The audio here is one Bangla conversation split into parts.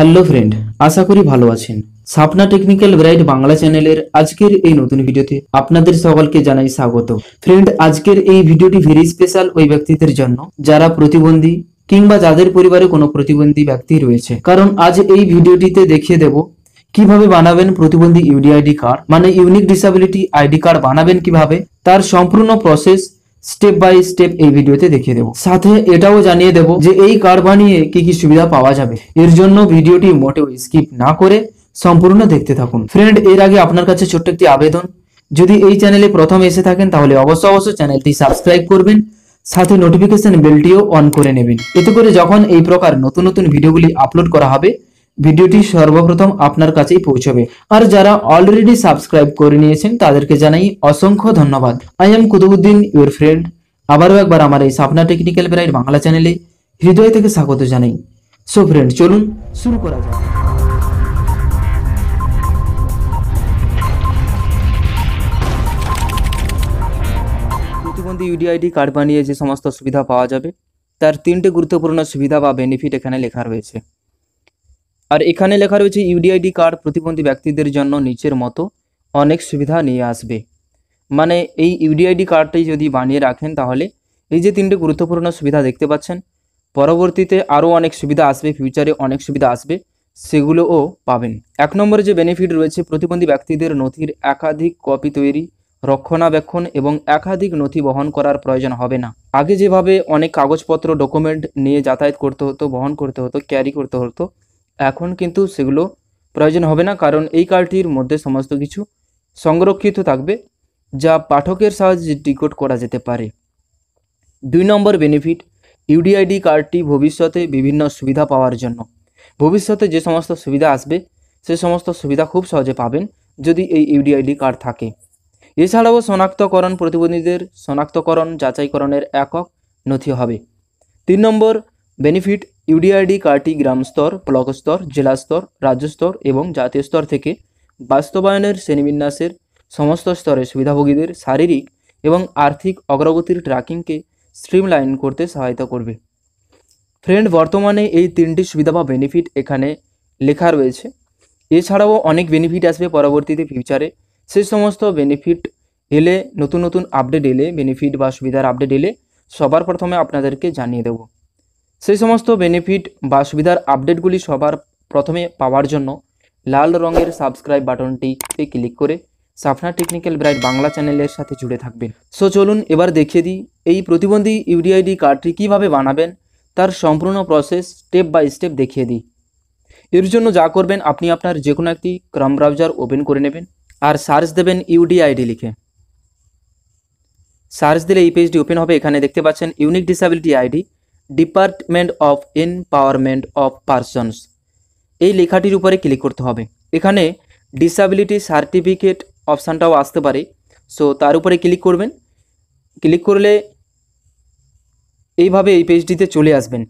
হ্যালো ফ্রেন্ড আশা করি ভালো আছেন সাপনা টেকনিক্যাল ব্রাইট বাংলা চ্যানেলের আজকের এই নতুন ভিডিওতে আপনাদের সকলকে জানাই স্বাগত ফ্রেন্ড আজকের এই ভিডিওটি ভেরি স্পেশাল ওই ব্যক্তিদের জন্য যারা প্রতিবন্ধী কিংবা যাদের পরিবারে কোনো প্রতিবন্ধী ব্যক্তি রয়েছে কারণ আজ এই ভিডিওটিতে দেখিয়ে দেব কিভাবে বানাবেন প্রতিবন্ধী ইউডিআইডি কার্ড মানে ইউনিক ডিসাবিলিটি আইডি কার্ড বানাবেন কিভাবে তার সম্পূর্ণ প্রসেস স্টেপ বাই স্টেপ এই ভিডিওতে দেখিয়ে দেবো সাথে এটাও জানিয়ে দেবো যে এই কার্ড বানিয়ে কি কি সুবিধা পাওয়া যাবে এর জন্য ভিডিওটি মোটেও স্কিপ না করে সম্পূর্ণ দেখতে থাকুন ফ্রেন্ড এর আগে আপনার কাছে ছোট্ট একটি আবেদন যদি এই চ্যানেলে প্রথম এসে থাকেন তাহলে অবশ্য অবশ্যই চ্যানেলটি সাবস্ক্রাইব করবেন সাথে নোটিফিকেশন বেলটিও অন করে নেবেন এতে করে যখন এই প্রকার নতুন নতুন ভিডিওগুলি আপলোড করা হবে ভিডিওটি সর্বপ্রথম আপনার কাছেই পৌঁছবে আর যারা অলরেডি সাবস্ক্রাইব করে নিয়েছেন তাদেরকে জানাই অসংখ্য ধন্যবাদ I am Kutubuddin your friend আবারও একবার আমার এই সাপনা টেকনিক্যাল ব্রাইড বাংলা চ্যানেলে হৃদয় থেকে স্বাগত জানাই সো ফ্রেন্ড চলুন শুরু করা যাক প্রতিবন্ধী ইউডিআইডি কার্ড বানিয়ে যে সমস্ত সুবিধা পাওয়া যাবে তার তিনটে গুরুত্বপূর্ণ সুবিধা বা বেনিফিট এখানে লেখা রয়েছে আর এখানে লেখা রয়েছে ইউডিআইডি কার্ড প্রতিবন্ধী ব্যক্তিদের জন্য নিচের মতো অনেক সুবিধা নিয়ে আসবে মানে এই ইউডিআইডি কার্ডটি যদি বানিয়ে রাখেন তাহলে এই যে তিনটে গুরুত্বপূর্ণ সুবিধা দেখতে পাচ্ছেন পরবর্তীতে আরও অনেক সুবিধা আসবে ফিউচারে অনেক সুবিধা আসবে সেগুলোও পাবেন এক নম্বরে যে বেনিফিট রয়েছে প্রতিবন্ধী ব্যক্তিদের নথির একাধিক কপি তৈরি রক্ষণাবেক্ষণ এবং একাধিক নথি বহন করার প্রয়োজন হবে না আগে যেভাবে অনেক কাগজপত্র ডকুমেন্ট নিয়ে যাতায়াত করতে হতো বহন করতে হতো ক্যারি করতে হতো এখন কিন্তু সেগুলো প্রয়োজন হবে না কারণ এই কার্ডটির মধ্যে সমস্ত কিছু সংরক্ষিত থাকবে যা পাঠকের সাহায্যে ডিকোড করা যেতে পারে দুই নম্বর বেনিফিট ইউডিআইডি কার্ডটি ভবিষ্যতে বিভিন্ন সুবিধা পাওয়ার জন্য ভবিষ্যতে যে সমস্ত সুবিধা আসবে সে সমস্ত সুবিধা খুব সহজে পাবেন যদি এই ইউডিআইডি কার্ড থাকে এছাড়াও শনাক্তকরণ প্রতিবন্ধীদের শনাক্তকরণ যাচাইকরণের একক নথি হবে তিন নম্বর বেনিফিট ইউডিআইডি কার্টি গ্রাম স্তর ব্লক স্তর জেলা স্তর রাজ্য স্তর এবং জাতীয় স্তর থেকে বাস্তবায়নের শ্রেণীবিন্যাসের সমস্ত স্তরে সুবিধাভোগীদের শারীরিক এবং আর্থিক অগ্রগতির ট্র্যাকিংকে স্ট্রিমলাইন করতে সহায়তা করবে ফ্রেন্ড বর্তমানে এই তিনটি সুবিধা বা বেনিফিট এখানে লেখা রয়েছে এছাড়াও অনেক বেনিফিট আসবে পরবর্তীতে ফিউচারে সেই সমস্ত বেনিফিট এলে নতুন নতুন আপডেট এলে বেনিফিট বা সুবিধার আপডেট এলে সবার প্রথমে আপনাদেরকে জানিয়ে দেবো সেই সমস্ত বেনিফিট বা সুবিধার আপডেটগুলি সবার প্রথমে পাওয়ার জন্য লাল রঙের সাবস্ক্রাইব বাটনটিতে ক্লিক করে সাফনা টেকনিক্যাল ব্রাইট বাংলা চ্যানেলের সাথে জুড়ে থাকবেন সো চলুন এবার দেখিয়ে দিই এই প্রতিবন্ধী ইউডিআইডি কার্ডটি কীভাবে বানাবেন তার সম্পূর্ণ প্রসেস স্টেপ বাই স্টেপ দেখিয়ে দিই এর জন্য যা করবেন আপনি আপনার যে কোনো একটি ক্রম ব্রাউজার ওপেন করে নেবেন আর সার্চ দেবেন ইউডিআইডি লিখে সার্চ দিলে এই পেজটি ওপেন হবে এখানে দেখতে পাচ্ছেন unique disability ID department of empowerment of persons এই লেখাটির উপরে ক্লিক করতে হবে এখানে ডিসাবিলিটি সার্টিফিকেট অপশানটাও আসতে পারে সো তার উপরে ক্লিক করবেন ক্লিক করলে এইভাবে এই পেজটিতে চলে আসবেন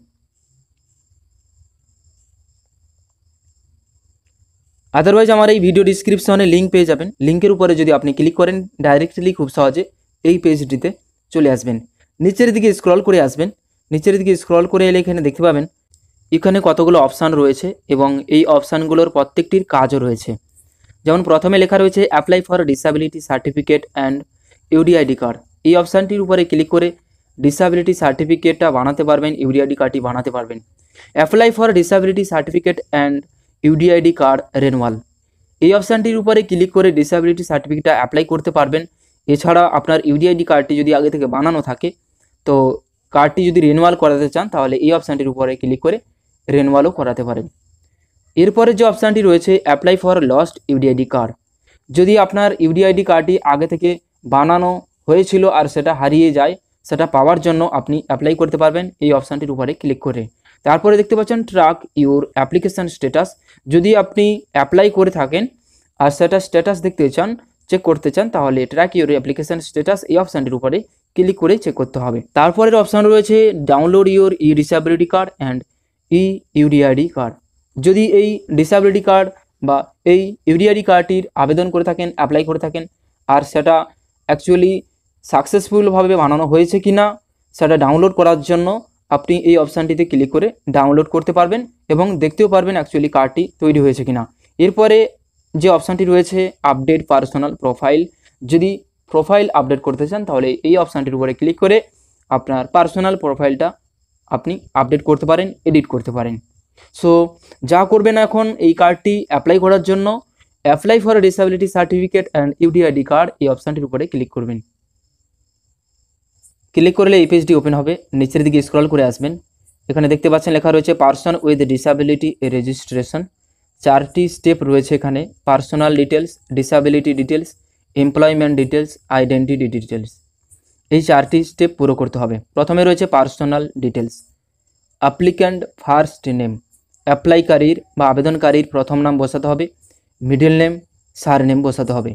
আদারওয়াইজ আমার এই ভিডিও ডিসক্রিপশনে লিঙ্ক পেয়ে যাবেন লিঙ্কের উপরে যদি আপনি ক্লিক করেন ডাইরেক্টলি খুব সহজে এই পেজটিতে চলে আসবেন নিচের দিকে স্ক্রল করে আসবেন নিচের দিকে স্ক্রল করে এলে এখানে দেখতে পাবেন এখানে কতগুলো অপশান রয়েছে এবং এই অপশানগুলোর প্রত্যেকটির কাজও রয়েছে যেমন প্রথমে লেখা রয়েছে apply for disability certificate and UDID card এই অপশানটির উপরে ক্লিক করে ডিসাবিলিটি সার্টিফিকেটটা বানাতে পারবেন ইউডিআইডি কার্ডটি বানাতে পারবেন apply for disability certificate and UDID card renewal এই অপশানটির উপরে ক্লিক করে ডিসাবিলিটি সার্টিফিকেটটা অ্যাপ্লাই করতে পারবেন এছাড়া আপনার ইউডিআইডি কার্ডটি যদি আগে থেকে বানানো থাকে তো কার্ডটি যদি রেনুয়াল করাতে চান তাহলে এই অপশানটির উপরে ক্লিক করে রেনুয়ালও করাতে পারেন এরপরে যে অপশানটি রয়েছে apply for lost UDID card যদি আপনার ইউডিআইডি কার্ডটি আগে থেকে বানানো হয়েছিল আর সেটা হারিয়ে যায় সেটা পাওয়ার জন্য আপনি অ্যাপ্লাই করতে পারবেন এই অপশানটির উপরে ক্লিক করে তারপরে দেখতে পাচ্ছেন ট্রাক ইউর অ্যাপ্লিকেশান স্ট্যাটাস যদি আপনি অ্যাপ্লাই করে থাকেন আর সেটা স্ট্যাটাস দেখতে চান চেক করতে চান তাহলে ট্র্যাক ইউর অ্যাপ্লিকেশান স্ট্যাটাস এই অপশানটির উপরে ক্লিক করে চেক করতে হবে তারপরের অপশান রয়েছে download your e disability card and e UDID card যদি এই ডিসাবিলিটি কার্ড বা এই ইউডিআইডি কার্ডটির আবেদন করে থাকেন অ্যাপ্লাই করে থাকেন আর সেটা অ্যাকচুয়ালি সাকসেসফুলভাবে বানানো হয়েছে কি না সেটা ডাউনলোড করার জন্য আপনি এই অপশানটিতে ক্লিক করে ডাউনলোড করতে পারবেন এবং দেখতেও পারবেন অ্যাকচুয়ালি কার্ডটি তৈরি হয়েছে কি না এরপরে যে অপশানটি রয়েছে আপডেট পার্সোনাল প্রোফাইল যদি প্রোফাইল আপডেট করতে চান তাহলে এই অপশানটির উপরে ক্লিক করে আপনার পার্সোনাল প্রোফাইলটা আপনি আপডেট করতে পারেন এডিট করতে পারেন সো যা করবেন এখন এই কার্ডটি অ্যাপ্লাই করার জন্য apply for disability certificate and UDID card এই অপশানটির উপরে ক্লিক করবেন ক্লিক করলে এই পেজটি ওপেন হবে নিচের দিকে স্ক্রল করে আসবেন এখানে দেখতে পাচ্ছেন লেখা রয়েছে পার্সন উইথ ডিসাবিলিটি রেজিস্ট্রেশন চারটি স্টেপ রয়েছে এখানে personal details disability details employment details identity details এই চারটি স্টেপ পুরো করতে হবে প্রথমে রয়েছে personal details applicant first name অ্যাপ্লাইকারীর বা আবেদনকারীর প্রথম নাম বসাতে হবে মিডিল নেম সার নেম বসাতে হবে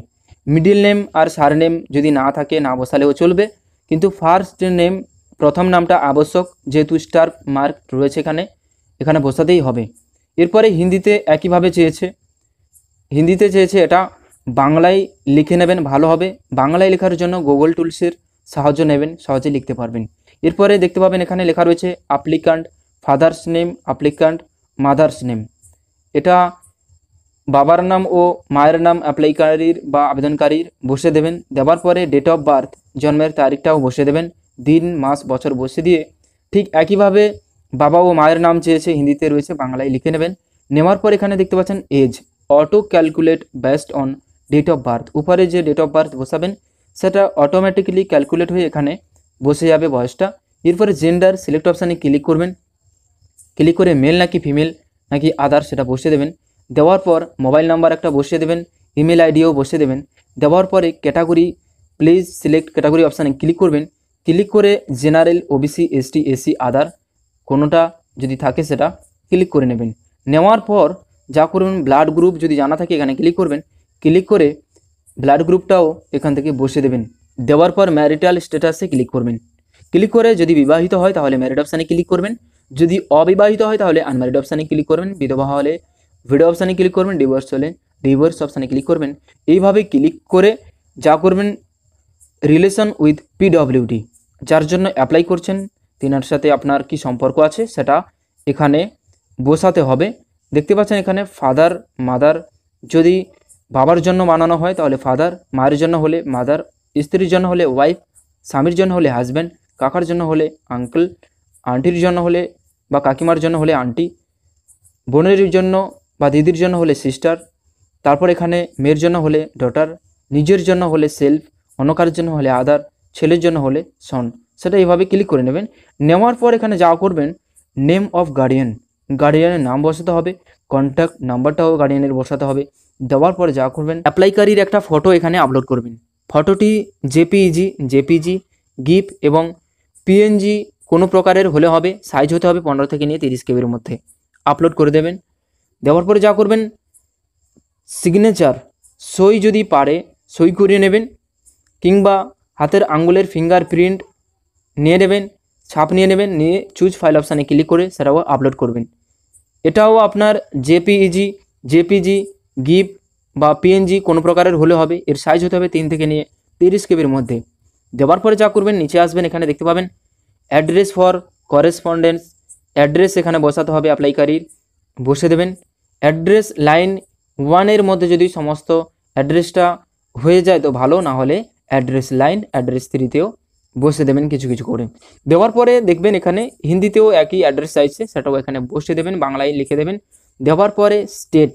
মিডিল নেম আর সার নেম যদি না থাকে না বসালেও চলবে কিন্তু ফার্স্ট নেম প্রথম নামটা আবশ্যক যেহেতু স্টার মার্ক রয়েছে এখানে এখানে বসাতেই হবে এরপরে হিন্দিতে একইভাবে চেয়েছে হিন্দিতে চেয়েছে এটা বাংলায় লিখে নেবেন ভালো হবে বাংলায় লেখার জন্য গুগল টুলসের সাহায্য নেবেন সহজে লিখতে পারবেন এরপরে দেখতে পাবেন এখানে লেখা রয়েছে applicant father's name applicant mother's name এটা বাবার নাম ও মায়ের নাম অ্যাপ্লাইকারীর বা আবেদনকারীর বসে দেবেন দেওয়ার পরে ডেট অফ বার্থ জন্মের তারিখটাও বসে দেবেন দিন মাস বছর বসে দিয়ে ঠিক একইভাবে বাবা ও মায়ের নাম চেয়েছে হিন্দিতে রয়েছে বাংলায় লিখে নেবেন নেওয়ার পর এখানে দেখতে পাচ্ছেন age auto calculate based on date of birth উপরে যে ডেট অফ বার্থ বসাবেন সেটা অটোমেটিক্যালি ক্যালকুলেট হয়ে এখানে বসে যাবে বয়সটা এরপরে জেন্ডার সিলেক্ট অপশানে ক্লিক করবেন ক্লিক করে মেল নাকি ফিমেল নাকি আদার সেটা বসিয়ে দেবেন দেওয়ার পর মোবাইল নাম্বার একটা বসিয়ে দেবেন ইমেল আইডিও বসিয়ে দেবেন দেওয়ার পরে ক্যাটাগরি প্লিজ সিলেক্ট ক্যাটাগরি অপশানে ক্লিক করবেন ক্লিক করে general OBC ST SC other কোনোটা যদি থাকে সেটা ক্লিক করে নেবেন নেওয়ার পর যা করবেন ব্লাড গ্রুপ যদি জানা থাকে এখানে ক্লিক করবেন ক্লিক করে ব্লাড গ্রুপটাও এখান থেকে বসে দেবেন দেওয়ার পর ম্যারিটাল স্ট্যাটাসে ক্লিক করবেন ক্লিক করে যদি বিবাহিত হয় তাহলে ম্যারিড অপশানে ক্লিক করবেন যদি অবিবাহিত হয় তাহলে আনম্যারিড অপশানে ক্লিক করবেন বিধবা হলে ভিডিও অপশানে ক্লিক করবেন ডিভোর্স হলে ডিভোর্স অপশানে ক্লিক করবেন এইভাবে ক্লিক করে যা করবেন রিলেশন উইথ পিডব্লিউডি যার জন্য অ্যাপ্লাই করছেন তিনার সাথে আপনার কি সম্পর্ক আছে সেটা এখানে বসাতে হবে দেখতে পাচ্ছেন এখানে ফাদার মাদার যদি বাবার জন্য মানানো হয় তাহলে ফাদার মায়ের জন্য হলে মাদার স্ত্রীর জন্য হলে ওয়াইফ স্বামীর জন্য হলে হাজব্যান্ড কাকার জন্য হলে আঙ্কেল আন্টির জন্য হলে বা কাকিমার জন্য হলে আন্টি বোনের জন্য বা দিদির জন্য হলে সিস্টার তারপর এখানে মেয়ের জন্য হলে ডটার নিজের জন্য হলে সেলফ অন্য জন্য হলে আদার ছেলের জন্য হলে সন সেটা এইভাবে ক্লিক করে নেবেন নেওয়ার পর এখানে যা করবেন নেম অফ গার্ডিয়ান গার্ডিয়ানের নাম বসাতে হবে কন্ট্যাক্ট নাম্বারটাও গার্ডিয়ানের বসাতে হবে দেওয়ার পরে যা করবেন অ্যাপ্লাইকারির একটা ফটো এখানে আপলোড করবেন ফটোটি জেপিইজি জেপিজি গিফ এবং পিএনজি কোনো প্রকারের হলে হবে সাইজ হতে হবে পনেরো থেকে নিয়ে তিরিশ কেবির মধ্যে আপলোড করে দেবেন দেওয়ার পরে যা করবেন সিগনেচার সই যদি পারে সই করিয়ে নেবেন কিংবা হাতের আঙ্গুলের ফিঙ্গার প্রিন্ট নিয়ে নেবেন ছাপ নিয়ে নেবেন নিয়ে চুজ ফাইল অপশানে ক্লিক করে সেটাও আপলোড করবেন এটাও আপনার জেপিইজি জেপিজি গিফ বা পিএনজি কোনো প্রকারের হলে হবে এর সাইজ হতে হবে তিন থেকে নিয়ে তিরিশ কেবির মধ্যে দেওয়ার পরে যা করবেন নিচে আসবেন এখানে দেখতে পাবেন অ্যাড্রেস ফর করেসপন্ডেন্স অ্যাড্রেস এখানে বসাতে হবে অ্যাপ্লাইকারীর বসে দেবেন অ্যাড্রেস লাইন ওয়ানের মধ্যে যদি সমস্ত অ্যাড্রেসটা হয়ে যায় তো ভালো না হলে অ্যাড্রেস লাইন অ্যাড্রেস থ্রিতেও বসে দেবেন কিছু কিছু করে দেওয়ার পরে দেখবেন এখানে হিন্দিতেও একই অ্যাড্রেস চাইছে সেটাও এখানে বসে দেবেন বাংলায় লিখে দেবেন দেওয়ার পরে স্টেট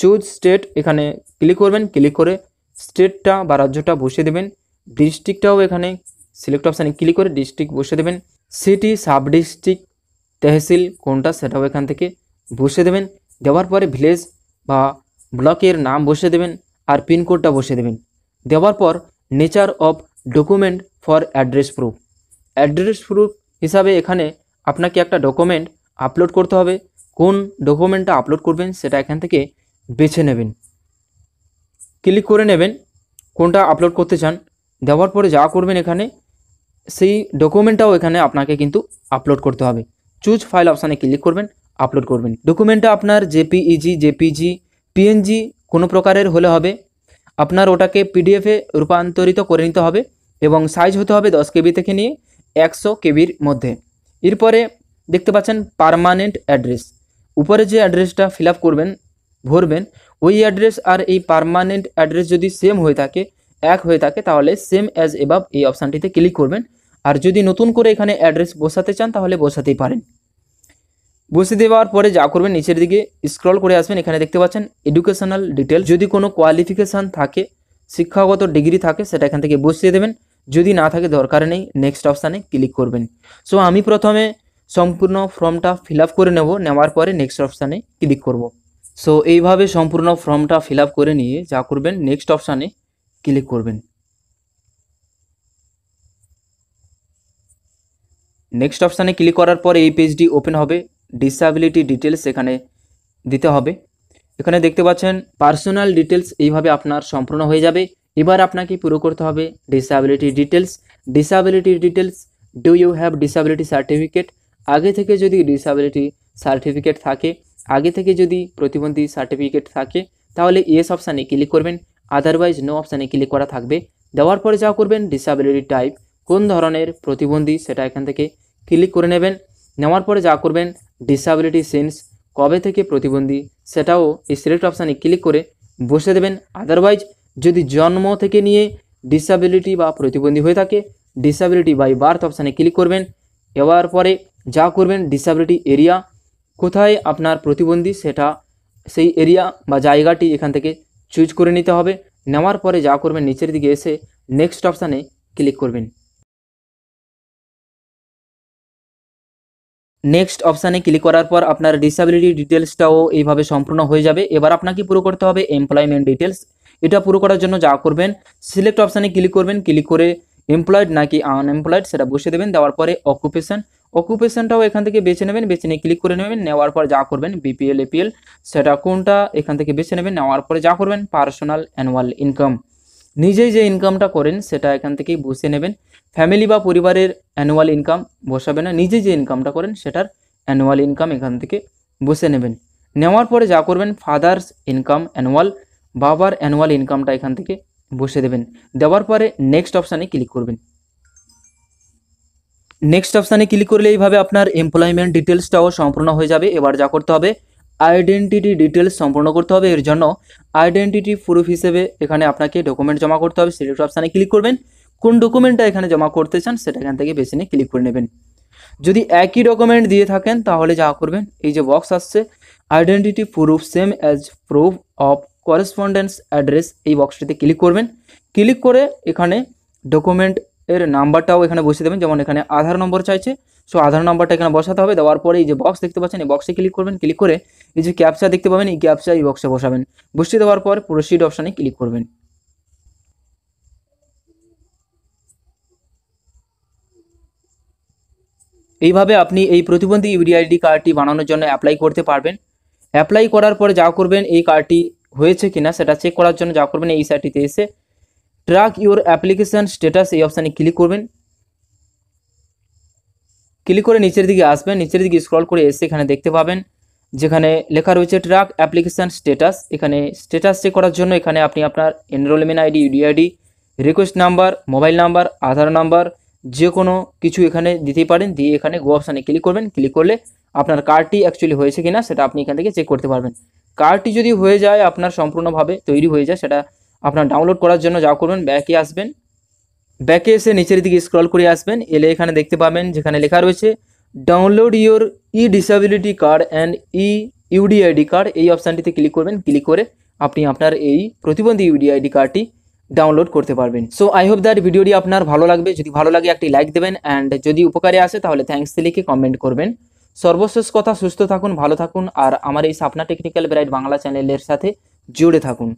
চুজ স্টেট এখানে ক্লিক করবেন ক্লিক করে স্টেটটা বা রাজ্যটা বসিয়ে দেবেন ডিস্ট্রিক্টটাও এখানে সিলেক্ট অপশানে ক্লিক করে ডিস্ট্রিক্ট বসে দেবেন সিটি সাব ডিস্ট্রিক্ট তহসিল কোনটা সেটাও এখান থেকে বসিয়ে দেবেন দেওয়ার পরে ভিলেজ বা ব্লকের নাম বসিয়ে দেবেন আর পিনকোডটা বসিয়ে দেবেন দেওয়ার পর nature of document for address proof address proof হিসাবে এখানে আপনাকে একটা ডকুমেন্ট আপলোড করতে হবে কোন ডকুমেন্টটা আপলোড করবেন সেটা এখান থেকে বেছে নেবেন ক্লিক করে নেবেন কোনটা আপলোড করতে চান দেওয়ার পরে যা করবেন এখানে সেই ডকুমেন্টটাও এখানে আপনাকে কিন্তু আপলোড করতে হবে চুজ ফাইল অপশানে ক্লিক করবেন আপলোড করবেন ডকুমেন্টটা আপনার জেপিইজি জেপিজি পিএনজি কোনো প্রকারের হলে হবে আপনার ওটাকে পিডিএফে রূপান্তরিত করে নিতে হবে এবং সাইজ হতে হবে দশ কেবি থেকে নিয়ে একশো কেবির মধ্যে এরপরে দেখতে পাচ্ছেন পারমানেন্ট অ্যাড্রেস উপরে যে অ্যাড্রেসটা ফিল করবেন ভরবেন ওই অ্যাড্রেস আর এই পারমানেন্ট অ্যাড্রেস যদি সেম হয়ে থাকে এক হয়ে থাকে তাহলে সেম অ্যাজ এবাব এই অপশানটিতে ক্লিক করবেন আর যদি নতুন করে এখানে অ্যাড্রেস বসাতে চান তাহলে বসাতেই পারেন বসে দেওয়ার পরে যা করবেন নিচের দিকে স্ক্রল করে আসবেন এখানে দেখতে পাচ্ছেন এডুকেশনাল ডিটেল যদি কোনো কোয়ালিফিকেশান থাকে শিক্ষাগত ডিগ্রি থাকে সেটা এখান থেকে বসিয়ে দেবেন যদি না থাকে দরকার নেই নেক্সট অপশানে ক্লিক করবেন সো আমি প্রথমে সম্পূর্ণ ফর্মটা ফিল করে নেব নেওয়ার পরে নেক্সট অপশানে ক্লিক করবো সো এইভাবে সম্পূর্ণ ফর্মটা ফিল করে নিয়ে যা করবেন নেক্সট অপশানে ক্লিক করবেন নেক্সট অপশানে ক্লিক করার পরে এই পেজটি ওপেন হবে ডিসাবিলিটি ডিটেলস এখানে দিতে হবে এখানে দেখতে পাচ্ছেন পার্সোনাল ডিটেলস এইভাবে আপনার সম্পূর্ণ হয়ে যাবে এবার আপনাকে পুরো করতে হবে disability details disability details do you have disability certificate আগে থেকে যদি ডিসঅ্যাবিলিটি সার্টিফিকেট থাকে আগে থেকে যদি প্রতিবন্ধী সার্টিফিকেট থাকে তাহলে ইয়েস অপশানে ক্লিক করবেন আদারওয়াইজ নো অপশানে ক্লিক করা থাকবে দেওয়ার পরে যা করবেন ডিসাবিলিটি টাইপ কোন ধরনের প্রতিবন্ধী সেটা এখান থেকে ক্লিক করে নেবেন নেওয়ার পরে যা করবেন ডিসাবিলিটি সেন্স কবে থেকে প্রতিবন্ধী সেটাও সিলেক্ট অপশানে ক্লিক করে বসে দেবেন আদারওয়াইজ যদি জন্ম থেকে নিয়ে ডিসাবিলিটি বা প্রতিবন্ধী হয়ে থাকে ডিসাবিলিটি বাই বার্থ অপশানে ক্লিক করবেন এবার পরে যা করবেন ডিসাবিলিটি এরিয়া কোথায় আপনার প্রতিবন্ধী সেটা সেই এরিয়া বা জায়গাটি এখান থেকে চুজ করে নিতে হবে নেওয়ার পরে যা করবেন নিচের দিকে এসে নেক্সট অপশানে ক্লিক করবেন নেক্সট অপশানে ক্লিক করার পর আপনার ডিসাবিলিটি ডিটেলসটাও এইভাবে সম্পূর্ণ হয়ে যাবে এবার আপনাকে পুরো করতে হবে এমপ্লয়মেন্ট ডিটেলস এটা পুরো করার জন্য যা করবেন সিলেক্ট অপশানে ক্লিক করবেন ক্লিক করে এমপ্লয়েড নাকি আনএমপ্লয়েড সেটা বসিয়ে দেবেন দেওয়ার পরে অকুপেশন অকুপেশনটাও এখান থেকে বেছে নেবেন বেছে নিয়ে ক্লিক করে নেবেন নেওয়ার পর যা করবেন বিপিএল এপিএল সেটা কোনটা এখান থেকে বেছে নেবেন নেওয়ার পরে যা করবেন পার্সোনাল অ্যানুয়াল ইনকাম নিজেই যে ইনকামটা করেন সেটা এখান থেকেই বসে নেবেন ফ্যামিলি বা পরিবারের অ্যানুয়াল ইনকাম বসাবে না নিজে যে ইনকামটা করেন সেটার অ্যানুয়াল ইনকাম এখান থেকে বসে নেবেন নেওয়ার পরে যা করবেন ফাদার্স ইনকাম অ্যানুয়াল বাবার অ্যানুয়াল ইনকামটা এখান থেকে বসে দেবেন দেওয়ার পরে নেক্সট অপশানে ক্লিক করবেন নেক্সট অপশানে ক্লিক করলে এইভাবে আপনার এমপ্লয়মেন্ট ডিটেলসটাও সম্পূর্ণ হয়ে যাবে এবার যা করতে হবে আইডেন্টিটি ডিটেলস সম্পূর্ণ করতে হবে এর জন্য আইডেন্টিটি প্রুফ হিসেবে এখানে আপনাকে ডকুমেন্ট জমা করতে হবে সিলেক্ট অপশানে ক্লিক করবেন কোন ডকুমেন্টটা এখানে জমা করতে চান সেটা এখান থেকে বেছে নিয়ে ক্লিক করে নেবেন যদি একই ডকুমেন্ট দিয়ে থাকেন তাহলে যা করবেন এই যে বক্স আসছে identity proof same as proof of correspondence address এই বক্সটিতে ক্লিক করবেন ক্লিক করে এখানে ডকুমেন্ট এর নাম্বারটাও এখানে বসিয়ে দেবেন যেমন এখানে আধার নম্বর চাইছে সো আধার নাম্বারটা এখানে বসাতে হবে দেওয়ার পরে এই যে বক্স দেখতে পাচ্ছেন এই বক্সে ক্লিক করবেন ক্লিক করে এই যে ক্যাপচা দেখতে পাবেন এই ক্যাপচা এই বক্সে বসাবেন বসিয়ে দেওয়ার পর প্রসিড অপশানে ক্লিক করবেন এইভাবে আপনি এই প্রতিবন্ধী ইউডিআইডি কার্ডটি বানানোর জন্য অ্যাপ্লাই করতে পারবেন অ্যাপ্লাই করার পরে যা করবেন এই কার্ডটি হয়েছে কিনা সেটা চেক করার জন্য যা করবেন এই সাইটটিতে এসে ট্র্যাক ইউর অ্যাপ্লিকেশান স্ট্যাটাস এই অপশানে ক্লিক করবেন ক্লিক করে নিচের দিকে আসবেন নিচের দিকে স্ক্রল করে এসে এখানে দেখতে পাবেন যেখানে লেখা রয়েছে ট্রাক অ্যাপ্লিকেশান স্ট্যাটাস এখানে স্ট্যাটাস চেক করার জন্য এখানে আপনি আপনার enrollment ID ID request number mobile number Aadhaar number যে কোনো কিছু এখানে দিতেই পারেন দিয়ে এখানে গো অপশানে ক্লিক করবেন ক্লিক করলে আপনার কার্ডটি অ্যাকচুয়ালি হয়েছে কিনা সেটা আপনি এখান থেকে চেক করতে পারবেন কার্ডটি যদি হয়ে যায় আপনার সম্পূর্ণভাবে তৈরি হয়ে যায় সেটা আপনার ডাউনলোড করার জন্য যা করবেন ব্যাকে আসবেন ব্যাকে এসে নিচের দিকে স্ক্রল করে আসবেন এলে এখানে দেখতে পাবেন যেখানে লেখা রয়েছে download your e disability card and e UDID card এই অপশানটিতে ক্লিক করবেন ক্লিক করে আপনি আপনার এই প্রতিবন্ধী ইউডিআইডি কার্ডটি ডাউনলোড করতে পারবেন সো আই হোপ দ্যাট ভিডিওটি আপনার ভালো লাগবে যদি ভালো লাগে একটি লাইক দেবেন অ্যান্ড যদি উপকারে আসে তাহলে থ্যাংকস লিখে কমেন্ট করবেন সর্বশেষ কথা সুস্থ থাকুন ভালো থাকুন আর আমার এই সাপনা টেকনিক্যাল ব্রাইট বাংলা চ্যানেলের সাথে জুড়ে থাকুন